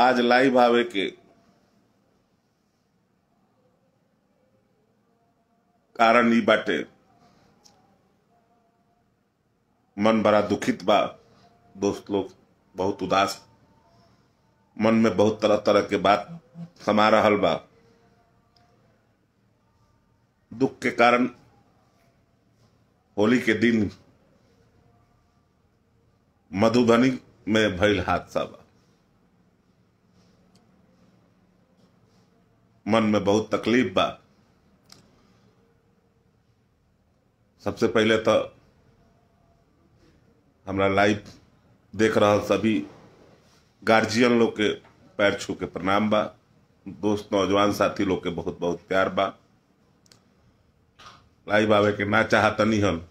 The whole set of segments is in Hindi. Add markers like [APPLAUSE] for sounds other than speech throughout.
आज लाइव आवे के कारण ई बाटे मन बड़ा दुखित बा दोस्त लोग बहुत उदास मन में बहुत तरह तरह के बात समा रहल बा दुख के कारण होली के दिन मधुबनी में भल हादसा बा मन में बहुत तकलीफ बा सबसे पहले तो हमारा लाइफ देख रहा सभी गार्जियन लोग के पैर छू के प्रणाम बा दोस्त नौजवान साथी लोग के बहुत बहुत प्यार बा लाइव आवे के ना चाहता नहीं हम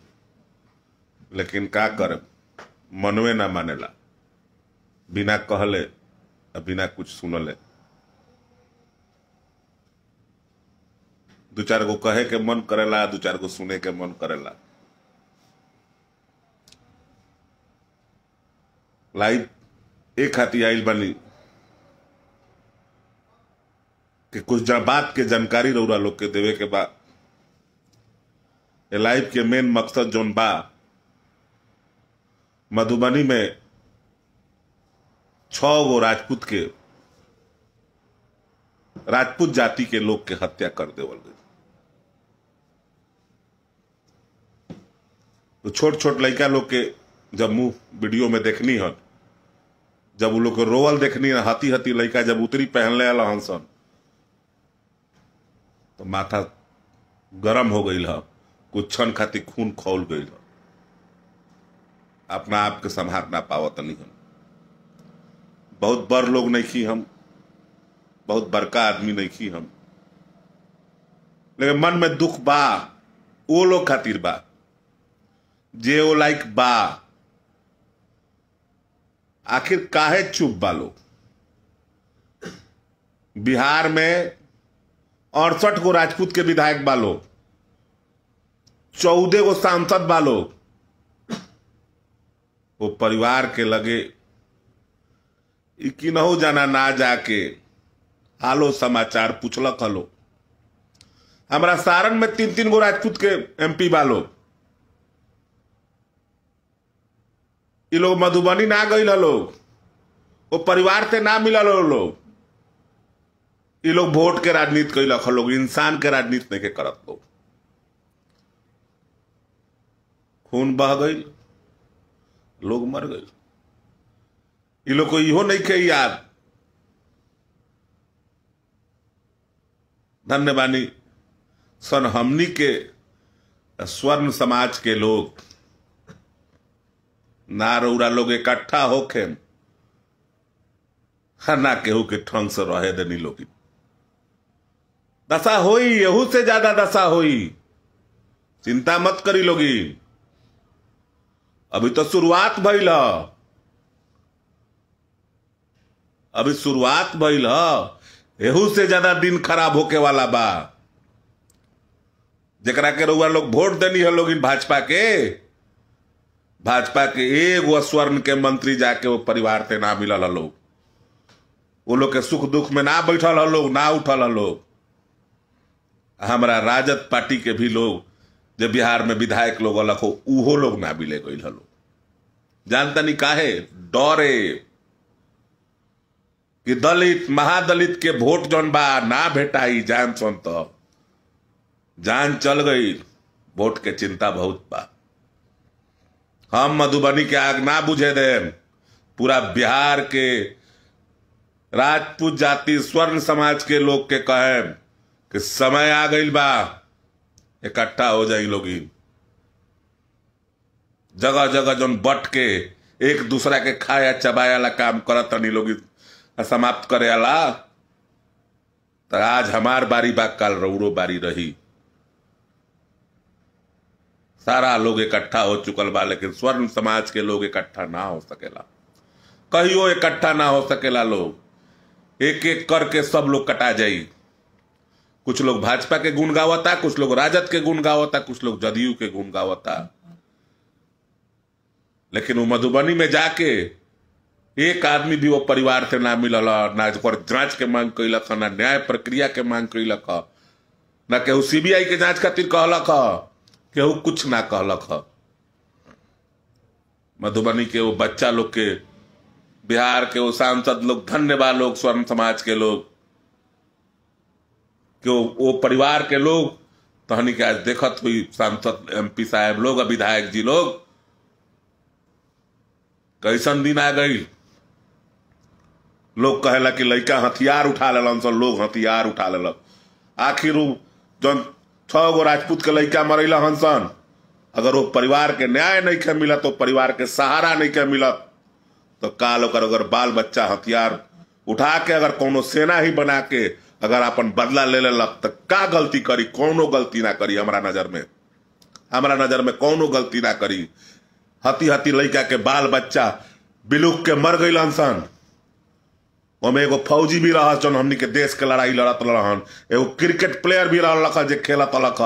लेकिन का कर मनवे ना मानेला बिना कहले बिना कुछ सुनले दो चार को कहे के मन करेला दो चार को सुने के मन करेला लाइव एक हाथी आइल बनी कि कुछ जा बात के जानकारी रौरा लोग के देवे के बाद लाइव के मेन मकसद जोन बा मधुबनी में छो राजपूत के राजपूत जाति के लोग के हत्या कर देवल गई तो छोट छोट लड़का लोग के जब मुंह वीडियो में देखनी हन जब वो लोग के रोवल देखनी है हाथी हाथी लड़का जब उतरी पहनले हन सन तो माथा गरम हो गई है कुछ क्षण खातिर खून खौल गई अपना आप के संभार ना पावत नहीं हम बहुत बड़ लोग नहीं की हम बहुत बड़का आदमी नहीं की हम लेकिन मन में दुख बा वो लोग खातिर बा जे वो लाइक बा आखिर काहे चुप बा लोग बिहार में अड़सठ गो राजपूत के विधायक बा लोग चौदह गो सांसद बा लोग वो परिवार के लगे कि नहो जाना ना जाके हालो समाचार पूछलक हलो हमारा सारण में तीन तीन गो राजपूत के एमपी बा ये लोग मधुबनी ना गई लोग वो परिवार से ना मिलल लो लोग ये लोग वोट के राजनीति कैलक लोग इंसान के राजनीति नहीं के करत लोग खून बह गई लोग मर गई ये लोग को इो नहीं के याद धन्यवाणी सन हमनी के स्वर्ण समाज के लोग नार उरा लोग इकट्ठा होके ना केहू के ठंग से रहे देनी लोग दशा होई यहू से ज्यादा दशा होई चिंता मत करी लोगी अभी तो शुरुआत भैल अभी शुरुआत भइल एहू से ज्यादा दिन खराब होके वाला बा जरा के रुआ लोग वोट देनी है लोग भाजपा के भाजपा के एगो स्वर्ण के मंत्री जाके वो परिवार से ना मिलल है लोग वो लोग के सुख दुख में ना बैठल है लोग ना उठल है लोग हमारा राजद पार्टी के भी लोग जो बिहार में विधायक लोग अलग हो उहो लोग ना मिले गई लोग जानता नहीं काहे डरे कि दलित महादलित के वोट जौन बा ना भेटाई जान सुन तो जान चल गई वोट के चिंता बहुत बा हम मधुबनी के आग ना बुझे दे पूरा बिहार के राजपूत जाति स्वर्ण समाज के लोग के कहें कि समय आ गई बा इकट्ठा हो जाए लोग जगह जगह जोन बट के एक दूसरा के खाया चबाया ला काम करत नहीं लोग समाप्त करे अला तो आज हमार बारी बाग काल रौरो बारी रही सारा लोग इकट्ठा हो चुकल बा लेकिन स्वर्ण समाज के लोग इकट्ठा ना हो सकेला कहियो इकट्ठा ना हो सकेला लोग एक एक करके सब लोग कटा जाई कुछ लोग भाजपा के गुण गावता कुछ लोग राजद के गुण गावता कुछ लोग जदयू के गुण गावता लेकिन वो मधुबनी में जाके एक आदमी भी वो परिवार से ना मिलल ना ओकर जांच के मांग कैलक ना न्याय प्रक्रिया के मांग कैलक ना केहू सीबीआई के जांच खातिर कहलक केहू कुछ ना कहलक मधुबनी के वो बच्चा लोग के बिहार के वो सांसद लोग धन्यवाद लोग स्वर्ण समाज के लोग के वो, वो परिवार के लोग तहनी के आज देखत हुई सांसद एमपी साहब लोग विधायक जी लोग कैसन दिन आ गई लोग कहेला कि लड़का हथियार उठा लेलन सन लोग हथियार उठा लेलक आखिर जन छः गो राजपूत के लड़का मरैला हन सन अगर वो परिवार के न्याय नहीं के मिलत तो परिवार के सहारा नहीं के मिलत तो काल ओकर अगर बाल बच्चा हथियार उठा के अगर कोनो सेना ही बना के अगर अपन बदला ले लेलक तो का गलती करी कोनो गलती ना करी हमारा नजर में हमारा नजर में कोनो गलती ना करी हती हती लड़का के बाल बच्चा बिलुक के मर गई सन ओमे एगो फौजी भी रहा जौन हमनी के देश के लड़ाई लड़त रहन एगो क्रिकेट प्लेयर भी रहा जे खेलत लख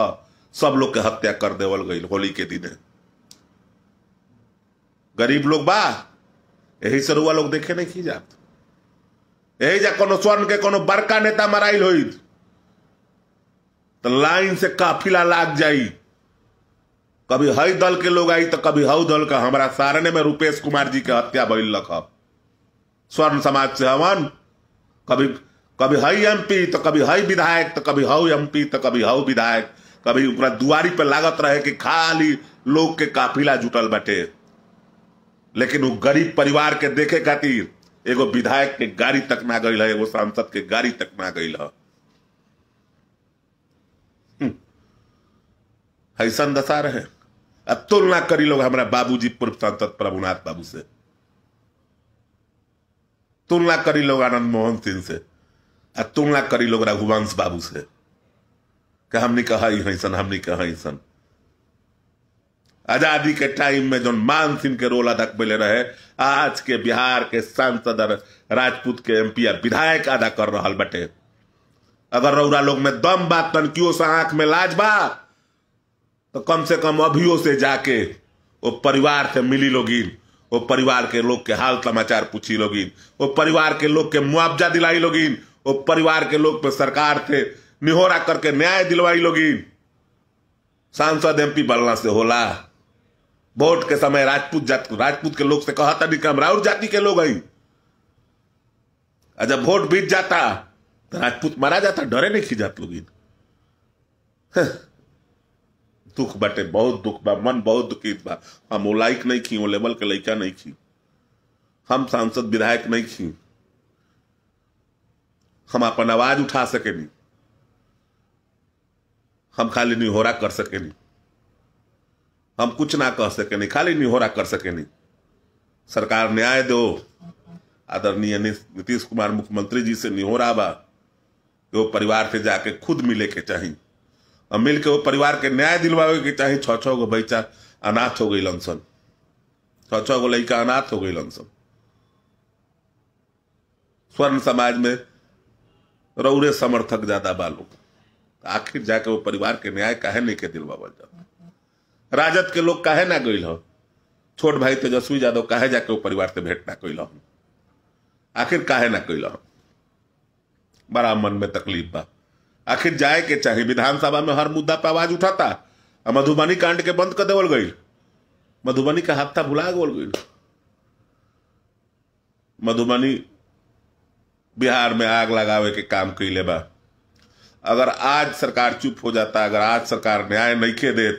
सब लोग के हत्या कर देवल गई होली के दिन गरीब लोग बा यही से रुआ लोग देखे नहीं की जात यही जा कोनो स्वर्ण के कोनो बड़का नेता मराइल हो तो लाइन से काफिला लाग जाई कभी हई दल के लोग आई तो कभी हऊ दल का हमारा सारने में रूपेश कुमार जी के हत्या भैल लखब स्वर्ण समाज से हवन कभी कभी हई एमपी तो कभी हई विधायक तो कभी हऊ एमपी तो कभी हऊ विधायक कभी ऊपर दुआरी पर लागत रहे कि खाली लोग के काफिला जुटल बटे लेकिन वो गरीब परिवार के देखे खातिर एगो विधायक के गाड़ी तक ना गई है एगो सांसद के गाड़ी तक ना गई हम्म। ऐसा दशा रहे अब तुलना करी लोग हमारे बाबूजी पूर्व सांसद प्रभुनाथ बाबू से तुलना करी लोग आनंद मोहन सिंह से आ तुलना करी लोग रघुवंश बाबू से कि हमने कहा ही हमने कहा हईसन आजादी के टाइम में जो मान सिंह के रोल अदा पहले रहे आज के बिहार के सांसद राजपूत के एमपी विधायक अदा कर रहा बटे अगर रौरा लोग में दम बात तनकियों से आंख में लाज बा तो कम से कम अभियो से जाके वो परिवार से मिली लोगी वो परिवार के लोग के हाल समाचार पूछी लोगिन वो परिवार के लोग के मुआवजा दिलाई लोगिन वो परिवार के लोग पे सरकार थे निहोरा करके न्याय दिलवाई लोगिन सांसद एमपी बलना से होला वोट के समय राजपूत जात राजपूत के लोग से कहा था निकम हम राउर जाति के लोग आई जब वोट बीत जाता तो राजपूत मारा जाता डरे नहीं खी जात लोग दुख बटे बहुत दुख बा मन बहुत दुखित बा हम वो लाइक नहीं थी वो लेवल के लड़का नहीं थी हम सांसद विधायक नहीं थी हम अपन आवाज उठा सके नहीं हम खाली निहोरा कर सके नहीं हम कुछ ना कह सके नहीं खाली निहोरा कर सके नहीं सरकार न्याय दो आदरणीय नीतीश कुमार मुख्यमंत्री जी से निहोरा बा परिवार से जाके खुद मिले के चाहिए मिल के वो परिवार के न्याय दिलवावे के चाहे छ छ गो बच्चा अनाथ हो गई लमसन छ छ गो लड़का अनाथ हो गई लमसन स्वर्ण समाज में रौरे समर्थक ज्यादा बालों आखिर जाके वो परिवार के न्याय काहे नहीं के दिलवावल जाता राजद के लोग काहे ना गई छोट भाई तेजस्वी यादव काहे जाके वो परिवार से भेंट ना कैल आखिर काहे ना कैल बड़ा मन में तकलीफ बा आखिर जाए के चाहे विधानसभा में हर मुद्दा पर आवाज उठाता मधुबनी कांड के बंद कर देवल गई मधुबनी का हाथा भुला गोल गई मधुबनी बिहार में आग लगावे के काम कैले बा अगर आज सरकार चुप हो जाता अगर आज सरकार न्याय नहीं दे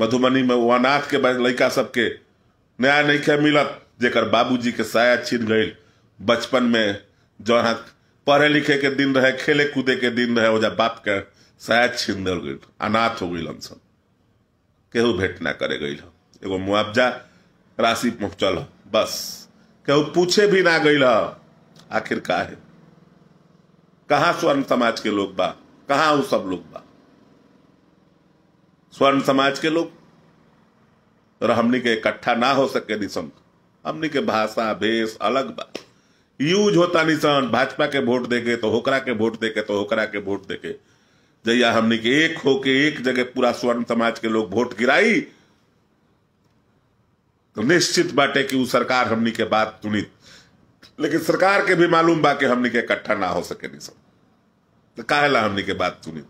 मधुबनी में वनाथ के लड़का सबके न्याय नहीं मिलत जेकर बाबूजी के साया छिन गई बचपन में जौन पढ़े लिखे के दिन रहे खेले कूदे के दिन रहे ओजा बाप के शायद छीन दल गई अनाथ हो गई हमसन केहू भेंट ना करे गई एगो मुआवजा राशि पहुंचल बस केहू पूछे भी ना गई आखिर का है कहा स्वर्ण समाज के लोग बा कहा वो सब लोग बा स्वर्ण समाज के लोग और हमने के इकट्ठा ना हो सके निशंक हमने के भाषा भेष अलग बा यूज होता निशान भाजपा के वोट देके तो होकरा के वोट देके तो होकरा के वोट देके जैया हमने के एक होके एक जगह पूरा स्वर्ण समाज के लोग वोट गिराई तो निश्चित बाटे कि वो सरकार हमने के बात सुनी लेकिन सरकार के भी मालूम बा कि हमनी के इकट्ठा ना हो सके निशान तो कहला हमने के बात सुनी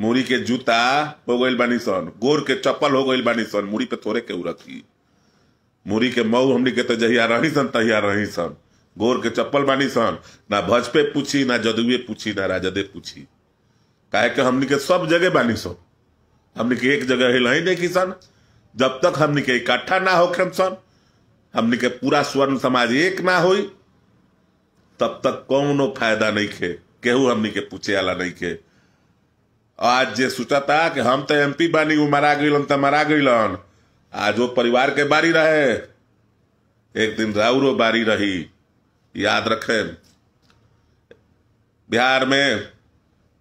मूरी के जूता हो गई बानी सन गोर के चप्पल हो गई बानी सन मूरी पे थोड़े के उ रखी मूरी के मऊ हमने के तो जहिया रही सन तहिया रही सन गोर के चप्पल बानी सन ना भजपे पूछी ना जदुए पूछी ना राजदे पूछी कहे के हमनी के सब जगह बानी सन हमनी के एक जगह हिलाई देखी सन जब तक हमनी के इकट्ठा ना होखन सन हमनी के पूरा स्वर्ण समाज एक ना हो तब तक कौनो फायदा नहीं खे केहू हमनी के पूछे वाला नहीं खे आज जे सोचता कि हम तो एमपी बानी वो गई लन तो गई लन आज वो परिवार के बारी रहे एक दिन राउरो बारी रही याद रखें बिहार में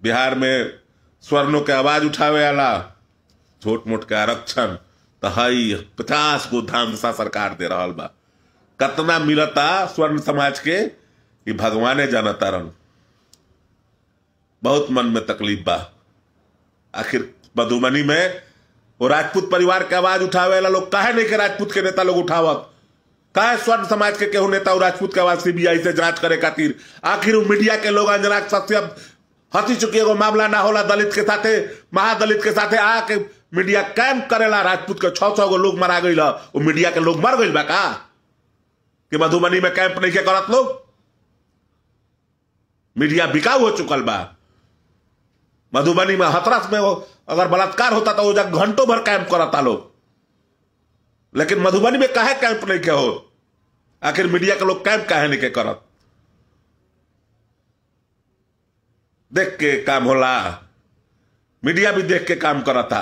बिहार में स्वर्णों के आवाज उठावे वाला छोट मोट के आरक्षण तो हई पचास गो धानसा सरकार दे रहा बा कतना मिलता स्वर्ण समाज के ये भगवाने जाना तारन बहुत मन में तकलीफ बा आखिर मधुबनी में वो राजपूत परिवार के आवाज उठावे वाला लोग काहे नहीं के राजपूत के नेता लोग उठावत का स्वर्ण समाज के केहू नेता राजपूत के आवाज सीबीआई से जांच करे खातिर आखिर मीडिया के लोग अंजना सबसे अब हंसी चुकी एगो मामला ना होला दलित के साथे महादलित के साथे आके मीडिया कैम्प करेला राजपूत के छह सौ गो लोग मरा गई वो मीडिया के लोग मर गई बा का कि मधुबनी में कैंप नहीं के करत लोग मीडिया बिकाऊ हो चुकल बा मधुबनी में हतरस में अगर बलात्कार होता तो घंटों भर कैंप करता लोग लेकिन मधुबनी में काहे कैंप नहीं के हो आखिर मीडिया के लोग कैंप कहे नहीं के करत देख के काम होला मीडिया भी देख के काम था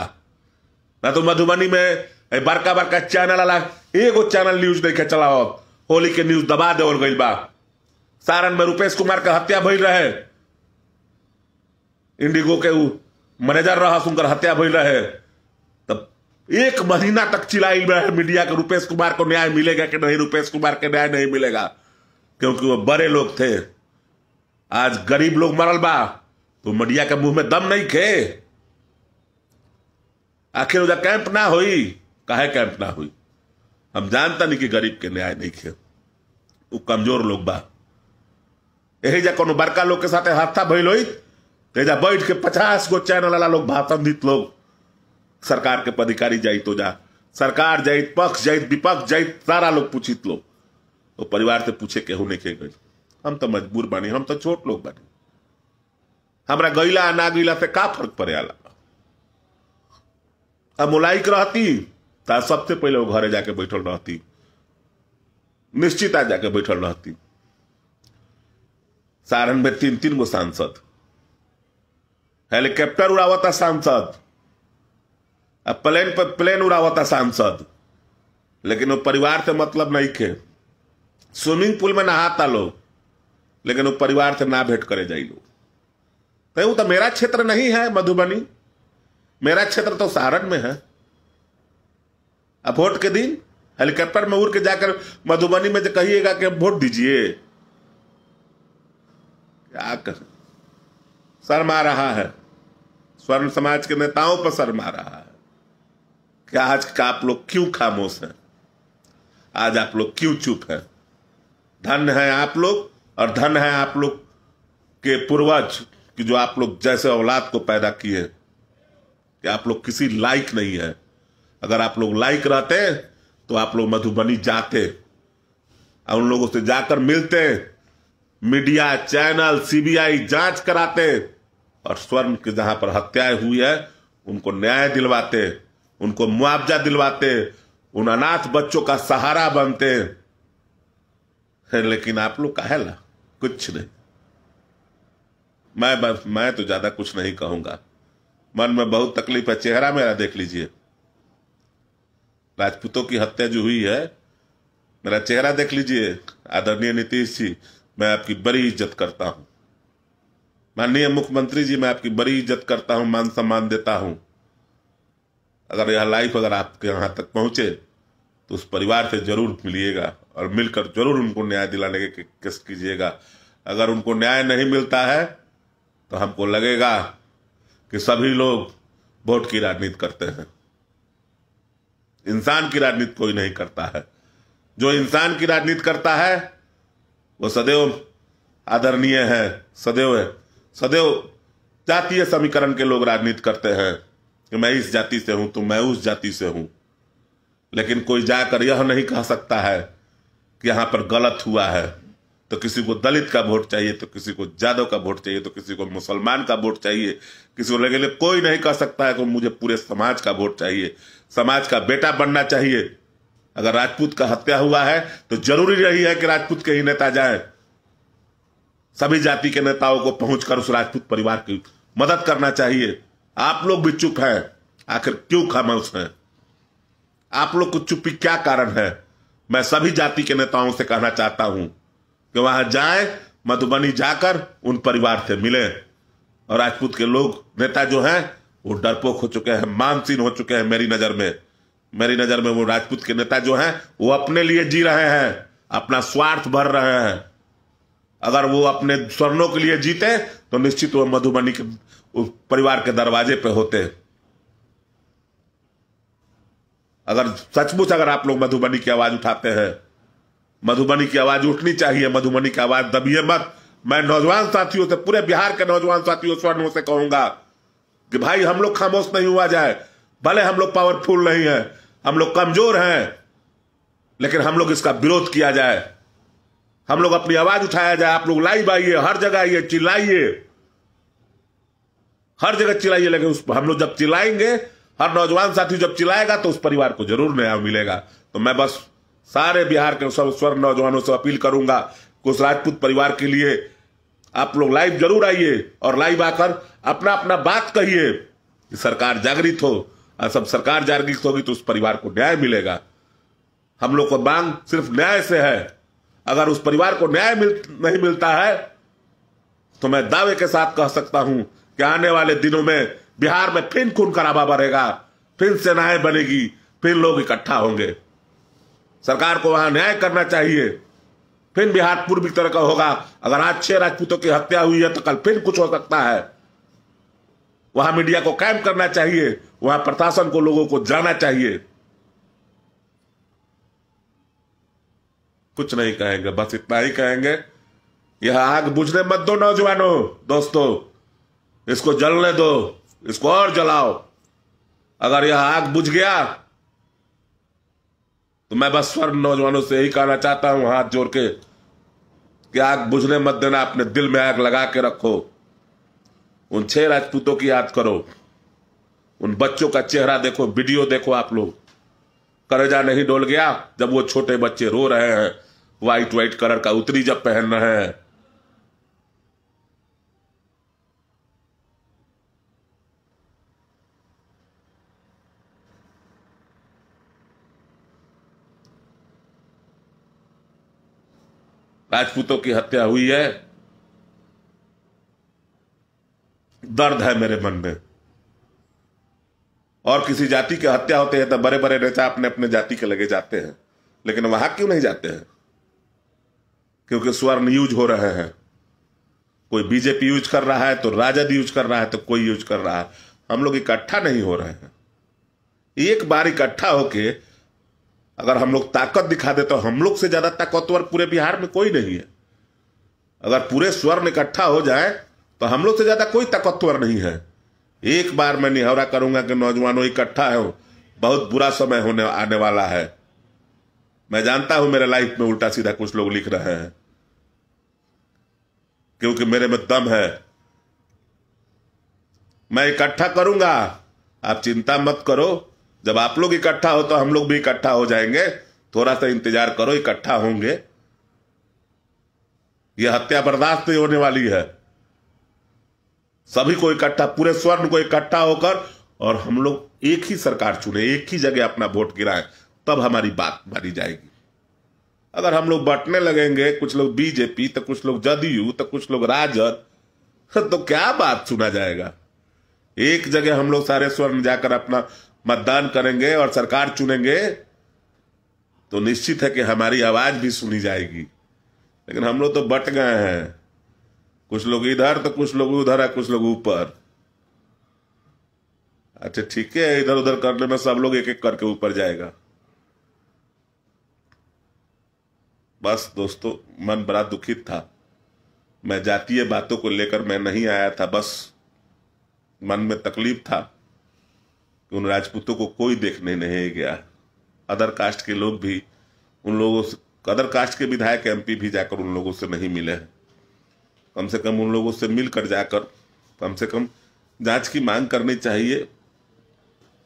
ना तो मधुबनी में बड़का बड़का चैनल अला एगो चैनल न्यूज नहीं के चलाओ होली के न्यूज दबा देवल गई बा सारण में रुपेश कुमार का हत्या भय रहे इंडिगो के मैनेजर रहा सुनकर हत्या भइल रहे एक महीना तक चिलाई है मीडिया के रुपेश कुमार को न्याय मिलेगा कि नहीं रुपेश कुमार के न्याय नहीं मिलेगा क्योंकि वो बड़े लोग थे आज गरीब लोग मरल बा तो मीडिया के मुंह में दम नहीं खे आखिर उधर कैंप ना हुई कहे कैंप ना हुई हम जानते नहीं कि गरीब के न्याय नहीं खे वो कमजोर लोग बा यही जा बड़का लोग के साथ हाथा भइल होई जा बैठ के पचास गो चैनल वाला लोग भाषण लोग सरकार के पदाधिकारी जाइत तो जा सरकार जाइत पक्ष जाइत विपक्ष जाइत सारा लोग पूछित लोग तो परिवार से पूछे केहू नहीं के गई हम तो मजबूर बने हम तो छोट लोग बने हमारा गैला ना गैला से का फर्क पड़े आला अब मुलायक रहती तो सबसे पहले वो घरे जाके बैठल रहती निश्चिता जाके बैठल रहती सारण में तीन तीन गो सांसद हेलीकॉप्टर उड़ावता सांसद अब प्लेन पर प्लेन उड़ा होता सांसद लेकिन वो परिवार से मतलब नहीं के स्विमिंग पूल में नहाता लोग लेकिन वो परिवार से ना भेंट करे जाई लोग तो, तो मेरा क्षेत्र नहीं है मधुबनी मेरा क्षेत्र तो सहारन में है अब वोट के दिन हेलीकॉप्टर में उड़ के जाकर मधुबनी में कहिएगा कि वोट दीजिए क्या कर शर्मा रहा है स्वर्ण समाज के नेताओं पर शर्मा रहा है कि आज का आप लोग क्यों खामोश हैं आज आप लोग क्यों चुप हैं धन है आप लोग और धन है आप लोग के पूर्वज कि जो आप लोग जैसे औलाद को पैदा किए कि आप लोग किसी लायक नहीं है अगर आप लोग लायक रहते तो आप लोग मधुबनी जाते और उन लोगों से जाकर मिलते मीडिया चैनल सीबीआई जांच कराते और स्वर्ण की जहां पर हत्याएं हुई है उनको न्याय दिलवाते उनको मुआवजा दिलवाते उन अनाथ बच्चों का सहारा बनते लेकिन आप लोग का है ला कुछ नहीं मैं बस मैं तो ज्यादा कुछ नहीं कहूंगा मन में बहुत तकलीफ है चेहरा मेरा देख लीजिए राजपूतों की हत्या जो हुई है मेरा चेहरा देख लीजिए आदरणीय नीतीश जी मैं आपकी बड़ी इज्जत करता हूं माननीय मुख्यमंत्री जी मैं आपकी बड़ी इज्जत करता हूं मान सम्मान देता हूं अगर यह लाइफ अगर आपके यहाँ तक पहुँचे तो उस परिवार से जरूर मिलिएगा और मिलकर जरूर उनको न्याय दिलाने की कष्ट कीजिएगा अगर उनको न्याय नहीं मिलता है तो हमको लगेगा कि सभी लोग वोट की राजनीति करते हैं इंसान की राजनीति कोई नहीं करता है जो इंसान की राजनीति करता है वो सदैव आदरणीय है सदैव सदैव जातीय समीकरण के लोग राजनीति करते हैं कि मैं इस जाति से हूं तो मैं उस जाति से हूं लेकिन कोई जाकर यह नहीं कह सकता है कि यहां पर गलत हुआ है तो किसी को दलित का वोट चाहिए तो किसी को जादव का वोट चाहिए तो किसी को मुसलमान का वोट चाहिए किसी को लेकिन कोई नहीं कह सकता है कि मुझे पूरे समाज का वोट चाहिए समाज का बेटा बनना चाहिए अगर राजपूत का हत्या हुआ है तो जरूरी रही है कि राजपूत के ही नेता जाए सभी जाति के नेताओं को पहुंचकर उस राजपूत परिवार की मदद करना चाहिए आप लोग भी चुप हैं आखिर क्यों खामोश हैं आप लोग को चुप्पी क्या कारण है मैं सभी जाति के नेताओं से कहना चाहता हूं कि वहां जाए मधुबनी जाकर उन परिवार से मिले और राजपूत के लोग नेता जो हैं वो डरपोक हो चुके हैं मानसीन हो चुके हैं मेरी नज़र में मेरी नज़र में वो राजपूत के नेता जो हैं वो अपने लिए जी रहे हैं अपना स्वार्थ भर रहे हैं अगर वो अपने स्वर्णों के लिए जीते तो निश्चित वो मधुबनी के उस परिवार के दरवाजे पे होते अगर सचमुच अगर आप लोग मधुबनी की आवाज उठाते हैं मधुबनी की आवाज उठनी चाहिए मधुबनी की आवाज दबिए मत मैं नौजवान साथियों से पूरे बिहार के नौजवान साथियों स्वर्णों से कहूंगा कि भाई हम लोग खामोश नहीं हुआ जाए भले हम लोग पावरफुल नहीं है हम लोग कमजोर हैं लेकिन हम लोग इसका विरोध किया जाए हम लोग अपनी आवाज उठाया जाए आप लोग लाइव आइए हर जगह आइए चिल्लाइए हर जगह चिल्लाइए लगे उस हम लोग जब चिल्लाएंगे हर नौजवान साथी जब चिल्लाएगा तो उस परिवार को जरूर न्याय मिलेगा तो मैं बस सारे बिहार के सब स्वर नौजवानों से अपील करूंगा उस राजपूत परिवार के लिए आप लोग लाइव जरूर आइए और लाइव आकर अपना अपना बात कहिए कि सरकार जागृत हो और सब सरकार जागृत होगी तो उस परिवार को न्याय मिलेगा हम लोग को मांग सिर्फ न्याय से है अगर उस परिवार को न्याय मिल, नहीं मिलता है तो मैं दावे के साथ कह सकता हूं कि आने वाले दिनों में बिहार में फिर खून खराबा बढ़ेगा फिर सेनाएं बनेगी फिर लोग इकट्ठा होंगे सरकार को वहां न्याय करना चाहिए फिर बिहार पूर्व की तरह का होगा अगर आज छह राजपूतों की हत्या हुई है तो कल फिर कुछ हो सकता है वहां मीडिया को कैम करना चाहिए वहां प्रशासन को लोगों को जाना चाहिए कुछ नहीं कहेंगे बस इतना ही कहेंगे यह आग बुझने मत दो नौजवानों दोस्तों इसको जलने दो इसको और जलाओ अगर यह आग बुझ गया तो मैं बस स्वर्ण नौजवानों से यही कहना चाहता हूं हाथ जोड़ के कि आग बुझने मत देना अपने दिल में आग लगा के रखो उन छह राजपूतों की याद करो उन बच्चों का चेहरा देखो वीडियो देखो आप लोग करेजा नहीं डोल गया जब वो छोटे बच्चे रो रहे हैं व्हाइट व्हाइट कलर का उतरी जब पहन रहे हैं राजपूतों की हत्या हुई है दर्द है मेरे मन में और किसी जाति की हत्या होती है तो बड़े बड़े नेता अपने अपने जाति के लगे जाते हैं लेकिन वहां क्यों नहीं जाते हैं क्योंकि स्वर्ण यूज हो रहे हैं कोई बीजेपी यूज कर रहा है तो राजद यूज कर रहा है तो कोई यूज कर रहा है हम लोग इकट्ठा नहीं हो रहे हैं एक बार इकट्ठा होके अगर हम लोग ताकत दिखा दे तो हम लोग से ज़्यादा ताकतवर पूरे बिहार में कोई नहीं है अगर पूरे स्वर्ण इकट्ठा हो जाए तो हम लोग से ज़्यादा कोई ताकतवर नहीं है एक बार मैं निहरा करूंगा कि नौजवानों इकट्ठा है बहुत बुरा समय होने आने वाला है मैं जानता हूं मेरे लाइफ में उल्टा सीधा कुछ लोग लिख रहे हैं क्योंकि मेरे में दम है मैं इकट्ठा करूंगा आप चिंता मत करो जब आप लोग इकट्ठा हो तो हम लोग भी इकट्ठा हो जाएंगे थोड़ा सा इंतजार करो इकट्ठा होंगे यह हत्या बर्दाश्त नहीं होने वाली है सभी को इकट्ठा पूरे स्वर्ण को इकट्ठा होकर और हम लोग एक ही सरकार चुने एक ही जगह अपना वोट गिराएं तब हमारी बात मानी जाएगी अगर हम लोग बटने लगेंगे कुछ लोग बीजेपी तो कुछ लोग जदयू तो कुछ लोग राजद [LAUGHS] तो क्या बात सुना जाएगा एक जगह हम लोग सारे स्वर्ण जाकर अपना मतदान करेंगे और सरकार चुनेंगे तो निश्चित है कि हमारी आवाज भी सुनी जाएगी लेकिन हम लोग तो बट गए हैं कुछ लोग इधर तो कुछ लोग उधर है कुछ लोग ऊपर अच्छा ठीक है इधर उधर करने में सब लोग एक एक करके ऊपर जाएगा बस दोस्तों मन बड़ा दुखित था मैं जातीय बातों को लेकर मैं नहीं आया था बस मन में तकलीफ था कि उन राजपूतों को कोई देखने नहीं गया अदर कास्ट के लोग भी उन लोगों से अदर कास्ट के विधायक एमपी भी जाकर उन लोगों से नहीं मिले हैं कम से कम उन लोगों से मिलकर जाकर कम से कम जांच की मांग करनी चाहिए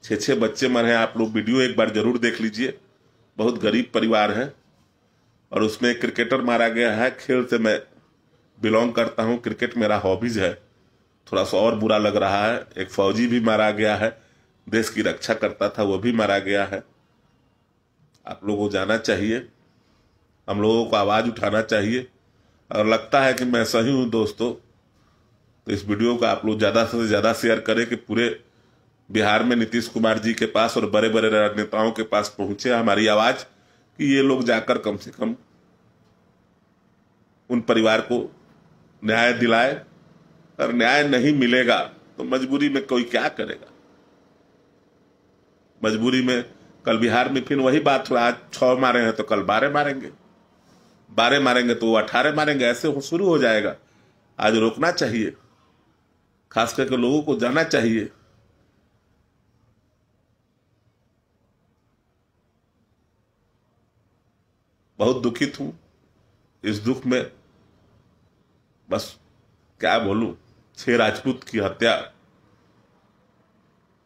छः छः बच्चे मरे आप लोग वीडियो एक बार ज़रूर देख लीजिए बहुत गरीब परिवार है और उसमें एक क्रिकेटर मारा गया है खेल से मैं बिलोंग करता हूँ क्रिकेट मेरा हॉबीज़ है थोड़ा सा और बुरा लग रहा है एक फौजी भी मारा गया है देश की रक्षा करता था वह भी मारा गया है आप लोगों को जाना चाहिए हम लोगों को आवाज़ उठाना चाहिए अगर लगता है कि मैं सही हूं दोस्तों तो इस वीडियो को आप लोग ज़्यादा से ज़्यादा शेयर करें कि पूरे बिहार में नीतीश कुमार जी के पास और बड़े बड़े राजनेताओं के पास पहुंचे हमारी आवाज़ कि ये लोग जाकर कम से कम उन परिवार को न्याय दिलाए और न्याय नहीं मिलेगा तो मजबूरी में कोई क्या करेगा मजबूरी में कल बिहार में फिर वही बात हुआ आज छः मारे हैं तो कल बारह मारेंगे बारह मारेंगे तो वो अठारह मारेंगे ऐसे शुरू हो जाएगा आज रोकना चाहिए खास करके लोगों को जाना चाहिए बहुत दुखित हूं इस दुख में बस क्या बोलू छह राजपूत की हत्या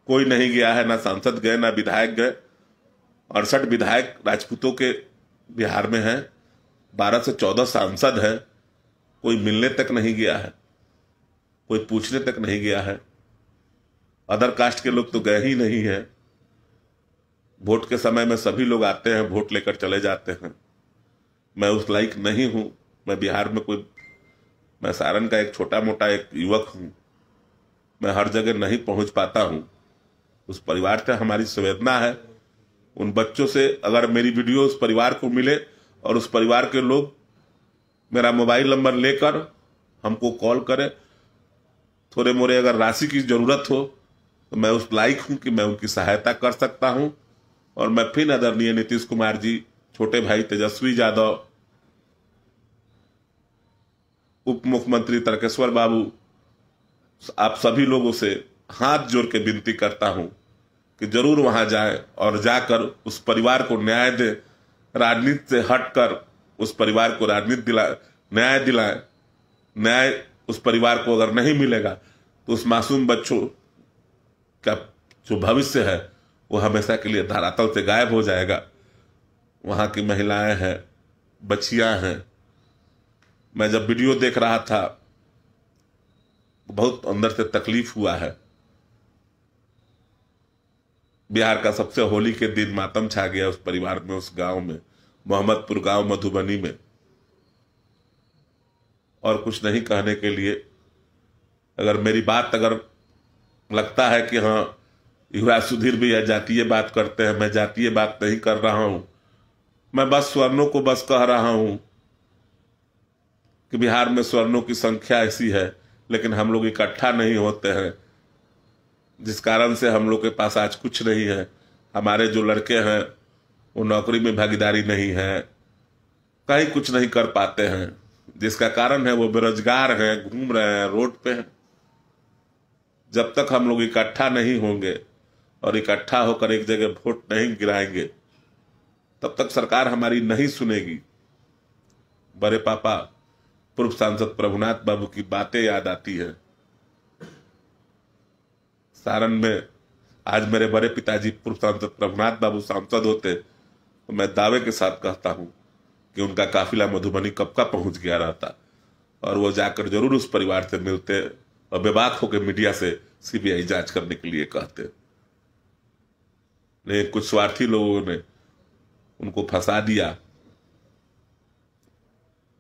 कोई नहीं गया है ना सांसद गए ना विधायक गए अड़सठ विधायक राजपूतों के बिहार में हैं बारह से चौदह सांसद हैं कोई मिलने तक नहीं गया है कोई पूछने तक नहीं गया है अदर कास्ट के लोग तो गए ही नहीं है वोट के समय में सभी लोग आते हैं वोट लेकर चले जाते हैं मैं उस लाइक नहीं हूं मैं बिहार में कोई मैं सारण का एक छोटा मोटा एक युवक हूं मैं हर जगह नहीं पहुंच पाता हूँ उस परिवार से हमारी संवेदना है उन बच्चों से अगर मेरी वीडियो उस परिवार को मिले और उस परिवार के लोग मेरा मोबाइल नंबर लेकर हमको कॉल करें थोड़े मोरे अगर राशि की ज़रूरत हो तो मैं उस लाइक हूं कि मैं उनकी सहायता कर सकता हूँ और मैं फिर आदरणीय नीतीश कुमार जी छोटे भाई तेजस्वी यादव उप मुख्यमंत्री तर्केश्वर बाबू आप सभी लोगों से हाथ जोड़ के विनती करता हूं कि जरूर वहाँ जाए और जाकर उस परिवार को न्याय दे राजनीति से हटकर उस परिवार को राजनीति दिलाए न्याय दिलाए न्याय उस परिवार को अगर नहीं मिलेगा तो उस मासूम बच्चों का जो भविष्य है वो हमेशा के लिए धरातल से गायब हो जाएगा वहाँ की महिलाएं हैं बच्चियाँ हैं मैं जब वीडियो देख रहा था बहुत अंदर से तकलीफ हुआ है बिहार का सबसे होली के दिन मातम छा गया उस परिवार में उस गांव में मोहम्मदपुर गांव मधुबनी में और कुछ नहीं कहने के लिए अगर मेरी बात अगर लगता है कि हाँ युवराज सुधीर भी यह जातीय बात करते हैं मैं जातीय बात नहीं कर रहा हूं मैं बस स्वर्णों को बस कह रहा हूं कि बिहार में स्वर्णों की संख्या ऐसी है लेकिन हम लोग इकट्ठा नहीं होते हैं जिस कारण से हम लोग के पास आज कुछ नहीं है हमारे जो लड़के हैं वो नौकरी में भागीदारी नहीं है कहीं कुछ नहीं कर पाते हैं जिसका कारण है वो बेरोजगार हैं घूम रहे हैं रोड पे हैं जब तक हम लोग इकट्ठा नहीं होंगे और इकट्ठा होकर एक जगह वोट नहीं गिराएंगे तब तक सरकार हमारी नहीं सुनेगी बड़े पापा पूर्व सांसद प्रभुनाथ बाबू की बातें याद आती है सारण में आज मेरे बड़े पिताजी पूर्व सांसद प्रभुनाथ बाबू सांसद होते तो मैं दावे के साथ कहता हूँ कि उनका काफिला मधुबनी कब का पहुँच गया रहता और वो जाकर जरूर उस परिवार से मिलते और बेबाक होकर मीडिया से सीबीआई जांच करने के लिए कहते नहीं कुछ स्वार्थी लोगों ने उनको फंसा दिया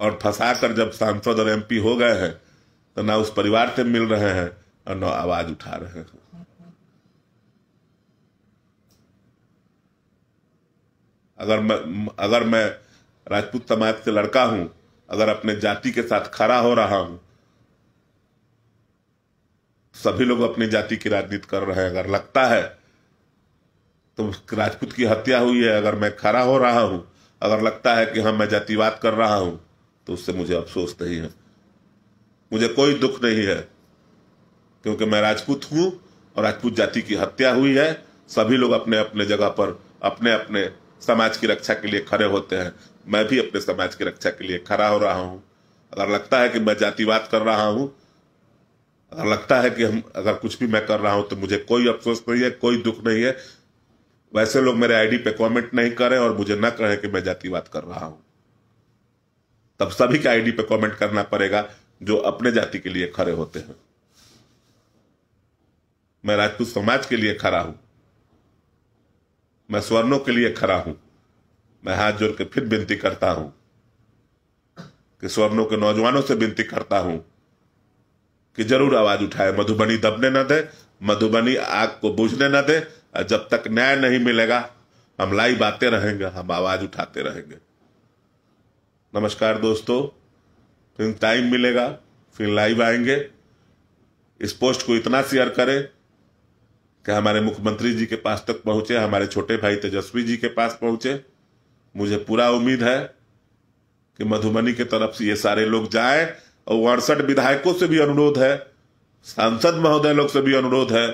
और फंसा कर जब सांसद और एमपी हो गए हैं तो ना उस परिवार से मिल रहे हैं और ना आवाज उठा रहे हैं अगर मैं अगर मैं राजपूत समाज से लड़का हूं अगर अपने जाति के साथ खड़ा हो रहा हूं सभी लोग अपनी जाति की राजनीति कर रहे हैं अगर लगता है तो राजपूत की हत्या हुई है अगर मैं खड़ा हो रहा हूं अगर लगता है कि हाँ मैं जातिवाद कर रहा हूं तो उससे मुझे अफसोस नहीं है मुझे कोई दुख नहीं है क्योंकि मैं राजपूत हूं और राजपूत जाति की हत्या हुई है सभी लोग अपने अपने जगह पर अपने अपने समाज की रक्षा के लिए खड़े होते हैं मैं भी अपने समाज की रक्षा के लिए खड़ा हो रहा हूं अगर लगता है कि मैं जातिवाद कर रहा हूं अगर लगता है कि हम अगर कुछ भी मैं कर रहा हूं तो मुझे कोई अफसोस नहीं है कोई दुख नहीं है वैसे लोग मेरे आईडी पे कमेंट नहीं करें और मुझे ना कहें कि मैं जातिवाद कर रहा हूं तब सभी के आईडी पे कमेंट करना पड़ेगा जो अपने जाति के लिए खड़े होते हैं मैं राजपूत समाज के लिए खड़ा हूं मैं स्वर्णों के लिए खड़ा हूं मैं हाथ जोड़ के फिर विनती करता हूं कि स्वर्णों के नौजवानों से विनती करता हूं कि जरूर आवाज उठाए मधुबनी दबने न दे मधुबनी आग को बुझने न दे जब तक न्याय नहीं मिलेगा हम लाइव आते रहेंगे हम आवाज उठाते रहेंगे नमस्कार दोस्तों फिर टाइम मिलेगा फिर लाइव आएंगे इस पोस्ट को इतना शेयर करें कि हमारे मुख्यमंत्री जी के पास तक पहुंचे हमारे छोटे भाई तेजस्वी जी के पास पहुंचे मुझे पूरा उम्मीद है कि मधुबनी के तरफ से ये सारे लोग जाएं और अड़सठ विधायकों से भी अनुरोध है सांसद महोदय लोग से भी अनुरोध है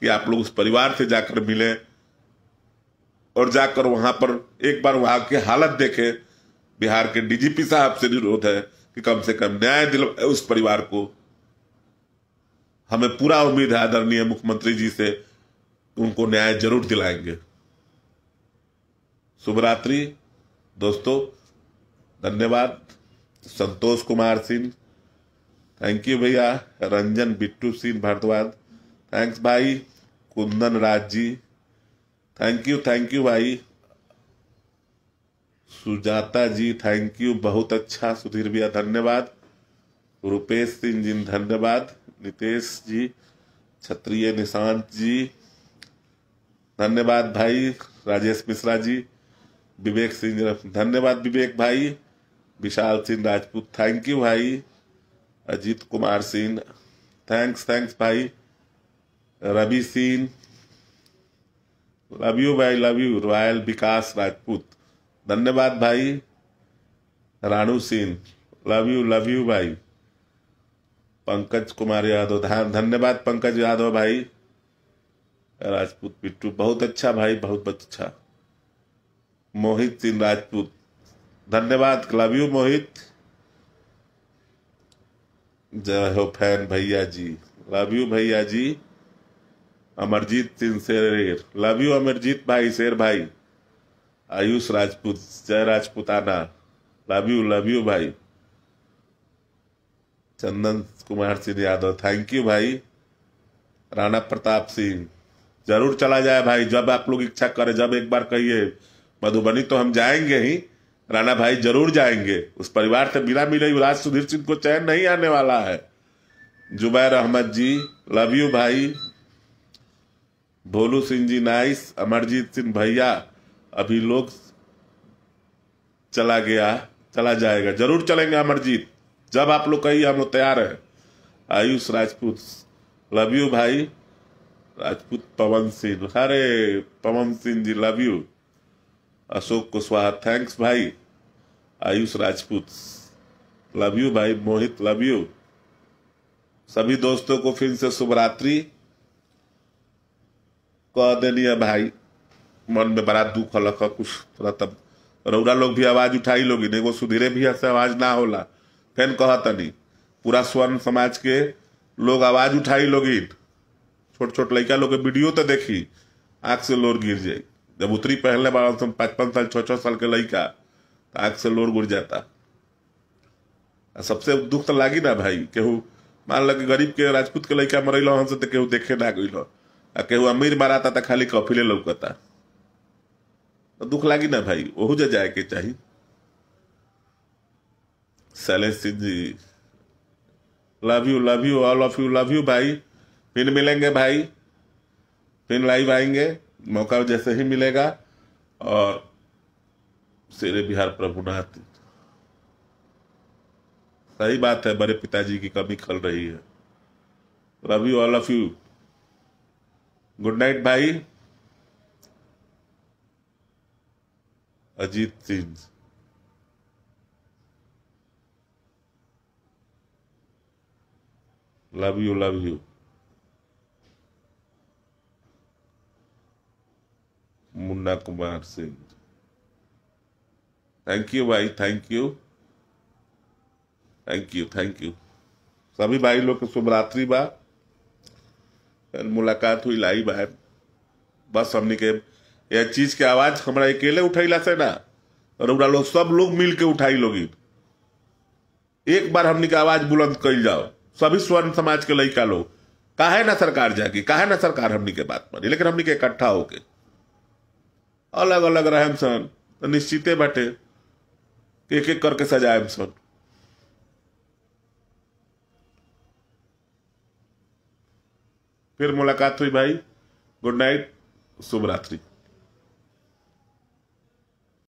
कि आप लोग उस परिवार से जाकर मिले और जाकर वहां पर एक बार वहां की हालत देखे बिहार के डीजीपी साहब से अनुरोध है कि कम से कम न्याय दिल उस परिवार को हमें पूरा उम्मीद है आदरणीय मुख्यमंत्री जी से उनको न्याय जरूर दिलाएंगे शुभरात्रि दोस्तों धन्यवाद संतोष कुमार सिंह थैंक यू भैया रंजन बिट्टू सिंह भारद्वाज थैंक्स भाई Kundan Raj ji thank you thank you भाई सुजाता जी थैंक यू बहुत अच्छा सुधीर भैया धन्यवाद रुपेश सिंह जी धन्यवाद नितेश जी क्षत्रिय निशांत जी धन्यवाद भाई राजेश मिश्रा जी विवेक सिंह धन्यवाद विवेक भाई विशाल सिंह राजपूत थैंक यू भाई अजीत कुमार सिंह थैंक्स थैंक्स भाई रवि सिंह लव यू भाई love you royal Vikas Rajput धन्यवाद भाई Ranu Singh love you love you भाई पंकज कुमार यादव धन्यवाद पंकज यादव भाई राजपूत बिट्टू बहुत अच्छा भाई बहुत अच्छा मोहित सिंह राजपूत धन्यवाद लव यू मोहित जय हो फैन भैया जी लव यू भैया जी अमरजीत सिंह शेर लव यू अमरजीत भाई शेर भाई आयुष राजपूत जय Rajputana love you love you भाई चंदन कुमार सिंह यादव थैंक यू भाई राणा प्रताप सिंह जरूर चला जाए भाई जब आप लोग इच्छा करें जब एक बार कहिए मधुबनी तो हम जाएंगे ही राणा भाई जरूर जाएंगे उस परिवार से बिना मिले युवराज सुधीर सिंह को चयन नहीं आने वाला है जुबैर अहमद जी लव यू भाई भोलू सिंह जी नाइस अमरजीत सिंह भैया अभी लोग चला गया चला जाएगा जरूर चलेंगे अमरजीत जब आप लोग कहिए हम लोग तैयार है आयुष राजपूत लव यू भाई राजपूत पवन सिंह अरे Pawan Singh ji love you Ashok Kushwaha thanks भाई आयुष राजपूत लव यू भाई मोहित लव यू सभी दोस्तों को फिर से शुभरात्रि कह देनी भाई मन में बड़ा दुख अलग कुछ थोड़ा तब रौरा लोग भी आवाज उठाई लोग वो सुधीरे भी ऐसे आवाज ना होला कहा कह तनी पूरा स्वर्ण समाज के लोग आवाज उठाई लोगिन छोट छोट लड़का लोग के वीडियो तो देखी आँख से लोर गिर जाए जब उतरी पहले बार तो पाँच पाँच साल छः छः साल के लड़का तो आँख से लोर गिर जाता सबसे दुख तो लागी ना भाई केहू मान लगे गरीब के राजपूत के लड़का मरल हन से तो केहू देखे ना गई आ केहू अमीर मराता था खाली कफिले लौकता तो दुख लागी ना भाई ओहू जा जाए के चाहिए Shailesh Singh ji love you love you all of you love you भाई फिर मिलेंगे भाई फिर लाइव आएंगे मौका जैसे ही मिलेगा और शेर बिहार प्रभुनाथ सही बात है बड़े पिताजी की कमी खल रही है love you all of you good night भाई Ajit Singh love you love you Munna Kumar Singh thank you भाई thank you thank you thank you सभी भाई लोग शुभ रात्रि बा मुलाकात हुई लाई बा बस हमने के यह चीज के आवाज हमारा अकेले उठेला से ना और लोग सब लोग मिल के उठाई लोगी एक बार हमने के आवाज बुलंद कर जाओ सभी स्वर्ण समाज के लड़का लोग है ना सरकार कहा है ना सरकार हमने के बात मानी लेकिन हमने के इकट्ठा होके अलग अलग रहम सन तो निश्चिते बाटे एक एक करके सजाएम सन फिर मुलाकात हुई भाई गुड नाइट शुभ रात्रि